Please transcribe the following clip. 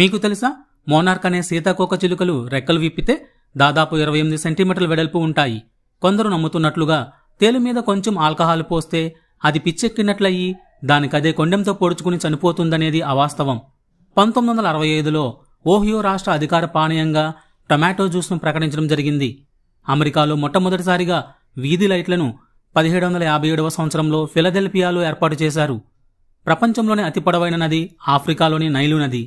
మీకు తెలుసా మోనార్క్ అనే సీతాకోక చిలుకలు రెక్కలు విప్పితే దాదాపు ఇరవై ఎనిమిది సెంటీమీటర్ల వెడల్పు ఉంటాయి కొందరు నమ్ముతున్నట్లుగా తేలు మీద కొంచెం ఆల్కహాల్ పోస్తే అది పిచ్చెక్కినట్లయి దానికదే కొండెంతో పొడుచుకుని చనిపోతుందనేది అవాస్తవం పంతొమ్మిది వందల అరవై ఐదులో ఓహియో రాష్ట్ర అధికార పానీయంగా టొమాటో జ్యూస్ను ప్రకటించడం జరిగింది అమెరికాలో మొట్టమొదటిసారిగా వీధి లైట్లను పదిహేడు వందల యాభై ఏడవ సంవత్సరంలో ఫిలదెల్ఫియాలో ఏర్పాటు చేశారు ప్రపంచంలోనే అతి పొడవైన నది ఆఫ్రికాలోని నైలు నది